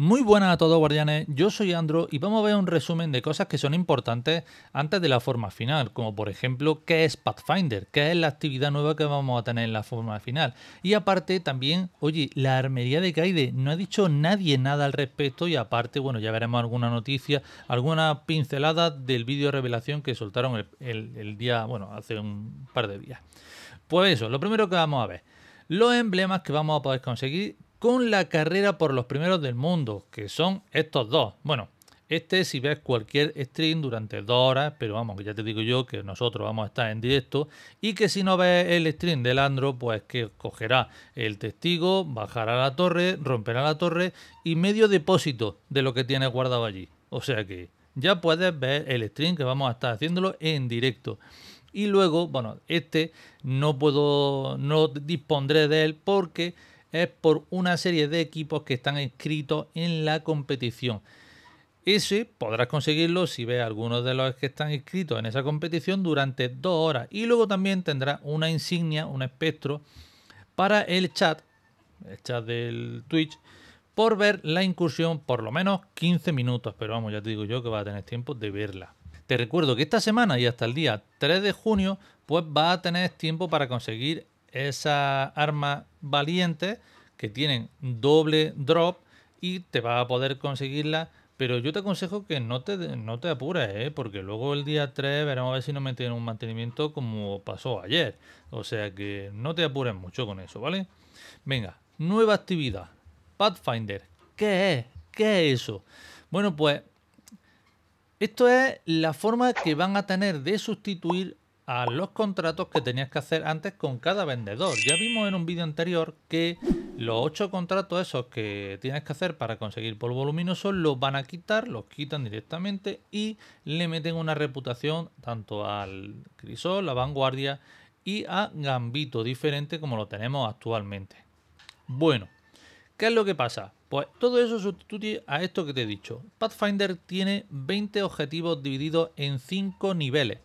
Muy buenas a todos, guardianes. Yo soy Andro y vamos a ver un resumen de cosas que son importantes antes de la forma final, como por ejemplo, qué es Pathfinder, qué es la actividad nueva que vamos a tener en la forma final. Y aparte también, oye, la armería de Kaide, no ha dicho nadie nada al respecto y aparte, bueno, ya veremos alguna noticia, alguna pincelada del vídeo revelación que soltaron el, el día, bueno, hace un par de días. Pues eso, lo primero que vamos a ver. Los emblemas que vamos a poder conseguir con la carrera por los primeros del mundo, que son estos dos. Bueno, este si ves cualquier stream durante dos horas, pero vamos, que ya te digo yo que nosotros vamos a estar en directo y que si no ves el stream del Andro, pues que cogerá el testigo, bajará la torre, romperá la torre y medio depósito de lo que tiene guardado allí. O sea que ya puedes ver el stream que vamos a estar haciéndolo en directo. Y luego, bueno, este no puedo, no dispondré de él porque es por una serie de equipos que están inscritos en la competición. Ese podrás conseguirlo si ves algunos de los que están inscritos en esa competición durante dos horas. Y luego también tendrás una insignia, un espectro para el chat, el chat del Twitch, por ver la incursión por lo menos 15 minutos. Pero vamos, ya te digo yo que vas a tener tiempo de verla. Te recuerdo que esta semana y hasta el día 3 de junio, pues vas a tener tiempo para conseguir esa arma valiente que tienen doble drop y te va a poder conseguirla. Pero yo te aconsejo que no te, no te apures, ¿eh? porque luego el día 3 veremos a ver si no meten un mantenimiento como pasó ayer. O sea que no te apures mucho con eso, ¿vale? Venga, nueva actividad. Pathfinder. ¿Qué es? ¿Qué es eso? Bueno, pues esto es la forma que van a tener de sustituir a los contratos que tenías que hacer antes con cada vendedor. Ya vimos en un vídeo anterior que los ocho contratos esos que tienes que hacer para conseguir polvo luminoso los van a quitar, los quitan directamente y le meten una reputación tanto al Crisol, la Vanguardia y a Gambito, diferente como lo tenemos actualmente. Bueno, ¿qué es lo que pasa? Pues todo eso sustituye a esto que te he dicho. Pathfinder tiene 20 objetivos divididos en 5 niveles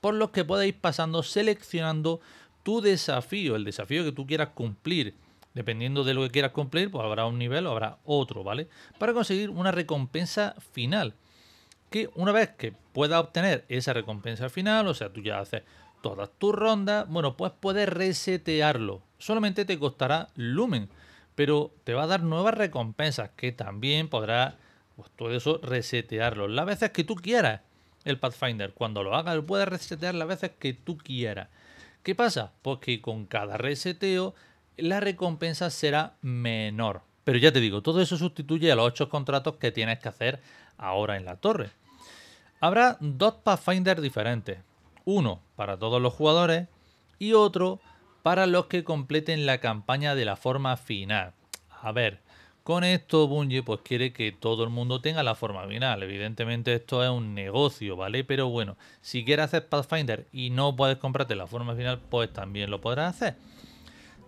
por los que puedes ir pasando seleccionando tu desafío, el desafío que tú quieras cumplir. Dependiendo de lo que quieras cumplir, pues habrá un nivel o habrá otro, ¿vale? Para conseguir una recompensa final. Que una vez que puedas obtener esa recompensa final, o sea, tú ya haces todas tus rondas, bueno, pues puedes resetearlo. Solamente te costará lumen, pero te va a dar nuevas recompensas que también podrás, pues todo eso, resetearlo las veces que tú quieras el Pathfinder. Cuando lo haga, lo puedes resetear las veces que tú quieras. ¿Qué pasa? Pues que con cada reseteo la recompensa será menor. Pero ya te digo, todo eso sustituye a los ocho contratos que tienes que hacer ahora en la torre. Habrá dos Pathfinder diferentes. Uno para todos los jugadores y otro para los que completen la campaña de la forma final. A ver, con esto, Bungie pues quiere que todo el mundo tenga la forma final. Evidentemente esto es un negocio, ¿vale? Pero bueno, si quieres hacer Pathfinder y no puedes comprarte la forma final, pues también lo podrás hacer.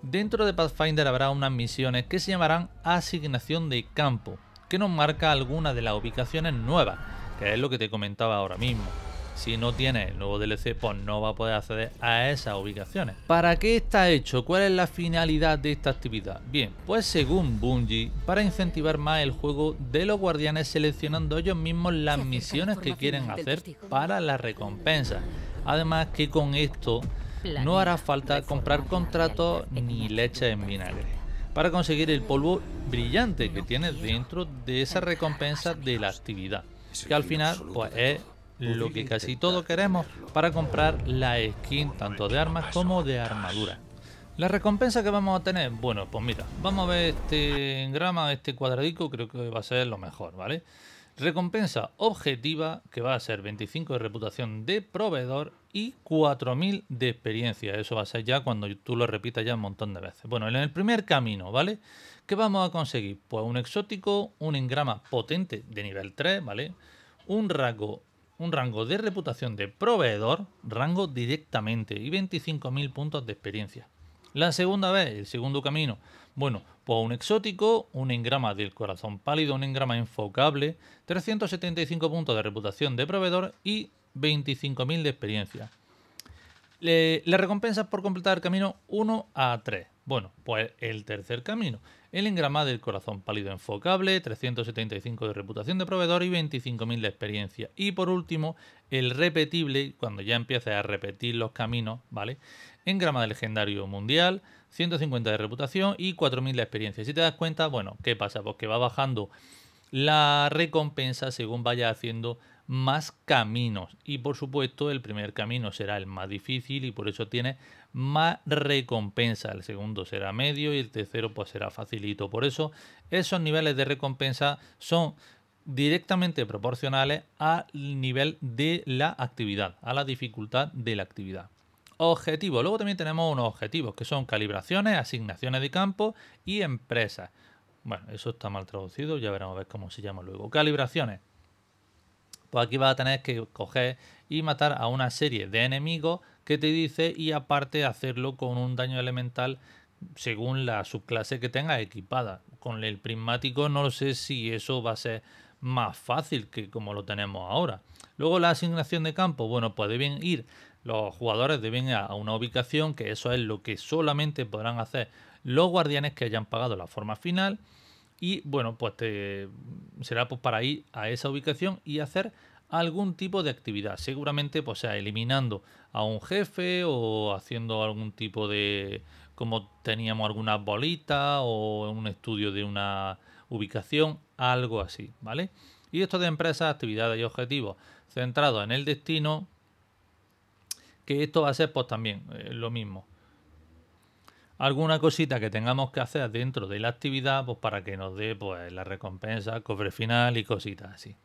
Dentro de Pathfinder habrá unas misiones que se llamarán asignación de campo, que nos marca algunas de las ubicaciones nuevas, que es lo que te comentaba ahora mismo. Si no tiene el nuevo DLC, pues no va a poder acceder a esas ubicaciones. ¿Para qué está hecho? ¿Cuál es la finalidad de esta actividad? Bien, pues según Bungie, para incentivar más el juego de los guardianes seleccionando ellos mismos las misiones que quieren hacer para la recompensa Además que con esto no hará falta comprar contratos ni leche en vinagre para conseguir el polvo brillante que tienes dentro de esa recompensa de la actividad, que al final pues es lo que casi todo queremos para comprar la skin tanto de armas como de armadura. La recompensa que vamos a tener, bueno, pues mira, vamos a ver este engrama, este cuadradico, creo que va a ser lo mejor, ¿vale? Recompensa objetiva, que va a ser 25 de reputación de proveedor y 4000 de experiencia. Eso va a ser ya cuando tú lo repitas ya un montón de veces. Bueno, en el primer camino, ¿vale? ¿Qué vamos a conseguir? Pues un exótico, un engrama potente de nivel 3, ¿vale? Un rasgo un rango de reputación de proveedor, rango directamente y 25.000 puntos de experiencia. La segunda vez, el segundo camino, bueno, pues un exótico, un engrama del corazón pálido, un engrama enfocable, 375 puntos de reputación de proveedor y 25.000 de experiencia. La recompensa recompensas por completar el camino 1 a 3. Bueno, pues el tercer camino. El engrama del corazón pálido e enfocable, 375 de reputación de proveedor y 25.000 de experiencia. Y por último, el repetible, cuando ya empieces a repetir los caminos, ¿vale? Engrama del legendario mundial, 150 de reputación y 4.000 de experiencia. Si te das cuenta, bueno, ¿qué pasa? Pues que va bajando la recompensa según vaya haciendo más caminos y por supuesto el primer camino será el más difícil y por eso tiene más recompensa, el segundo será medio y el tercero pues será facilito, por eso esos niveles de recompensa son directamente proporcionales al nivel de la actividad, a la dificultad de la actividad. Objetivos. Luego también tenemos unos objetivos que son calibraciones, asignaciones de campo y empresas. Bueno, eso está mal traducido, ya veremos cómo se llama luego. Calibraciones pues aquí vas a tener que coger y matar a una serie de enemigos que te dice y aparte hacerlo con un daño elemental según la subclase que tengas equipada. Con el prismático no sé si eso va a ser más fácil que como lo tenemos ahora. Luego la asignación de campo, bueno, pues deben ir, los jugadores deben ir a una ubicación, que eso es lo que solamente podrán hacer los guardianes que hayan pagado la forma final y bueno, pues mm, será pues, para ir a esa ubicación y hacer algún tipo de actividad, seguramente pues sea eliminando a un jefe o haciendo algún tipo de como teníamos algunas bolitas o un estudio de una ubicación, algo así, ¿vale? Y esto de empresas, actividades y objetivos centrados en el destino, que esto va a ser pues también eh, lo mismo alguna cosita que tengamos que hacer dentro de la actividad, pues para que nos dé pues, la recompensa, cofre final y cositas así.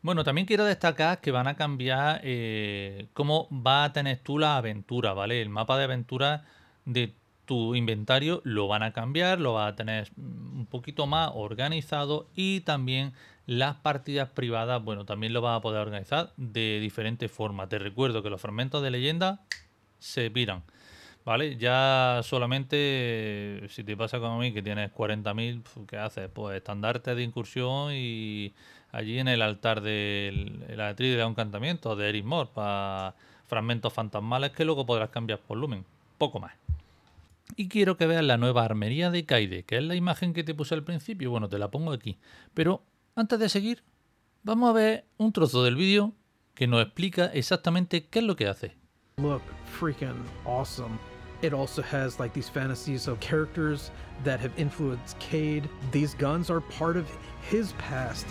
Bueno, también quiero destacar que van a cambiar eh, cómo va a tener tú la aventura, ¿vale? El mapa de aventura de tu inventario lo van a cambiar, lo vas a tener un poquito más organizado y también las partidas privadas, bueno, también lo vas a poder organizar de diferentes formas. Te recuerdo que los fragmentos de leyenda se piran. ¿vale? Ya solamente, eh, si te pasa como a mí, que tienes 40.000, ¿qué haces? Pues estandarte de incursión y allí en el altar de la atriz de encantamiento de Eris para fragmentos fantasmales que luego podrás cambiar por lumen. Poco más. Y quiero que veas la nueva armería de Kaide, que es la imagen que te puse al principio. Bueno, te la pongo aquí. Pero antes de seguir, vamos a ver un trozo del vídeo que nos explica exactamente qué es lo que hace. freaking awesome. It also has like these fantasies of characters that have influenced Cade. These guns are part of his past.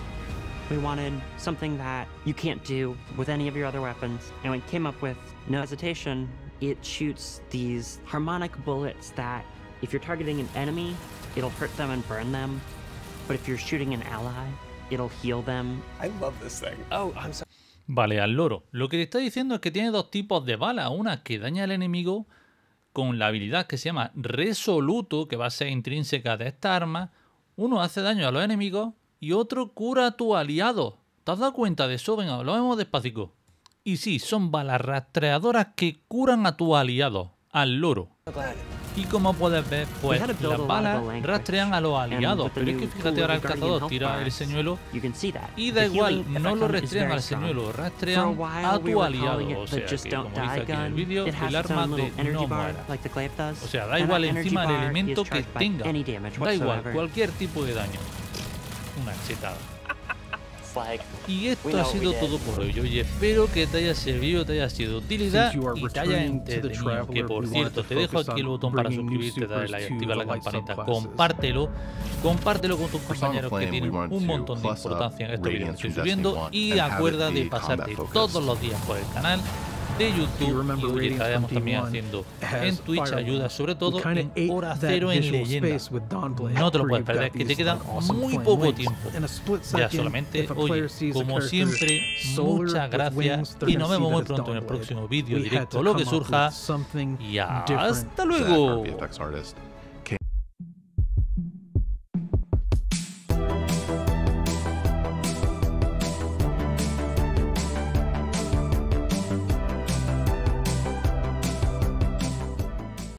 We wanted something that you can't do with any of your other weapons, and we came up with no hesitation. It shoots these harmonic bullets that, if you're targeting an enemy, it'll hurt them and burn them, but if you're shooting an ally, it'll heal them. I love this thing. Oh, I'm sorry. Vale, al loro. Lo que te está diciendo es que tiene dos tipos de balas, una que daña al enemigo con la habilidad que se llama Resoluto, que va a ser intrínseca de esta arma, uno hace daño a los enemigos y otro cura a tu aliado. ¿Te has dado cuenta de eso? Venga, lo vemos despacito. Y sí, son balas rastreadoras que curan a tu aliado, al loro. Y como puedes ver, pues las balas rastrean a los aliados, pero fíjate ahora el cazador tira el señuelo y da igual, no lo rastrean al señuelo, rastrean a tu aliado, o sea que como dice aquí en el vídeo, el arma de no muera. O sea, da igual encima el elemento que tenga, da igual, cualquier tipo de daño. Una chetada. Y esto ha sido todo por hoy yo espero que te haya servido, te haya sido de utilidad y te haya Que por cierto, te dejo aquí el botón para suscribirte, darle like, activar la campanita, compártelo, compártelo con tus compañeros que tienen un montón de importancia en este video que estoy subiendo y acuerda de pasarte todos los días por el canal de ah, YouTube y estaremos también haciendo en Twitch ayuda, sobre todo en Hora Cero en Leyenda. No te lo puedes perder, que te queda muy poco tiempo. Ya solamente, oye, como siempre, muchas gracias y nos vemos muy pronto en el próximo vídeo directo, lo que surja. Y hasta luego.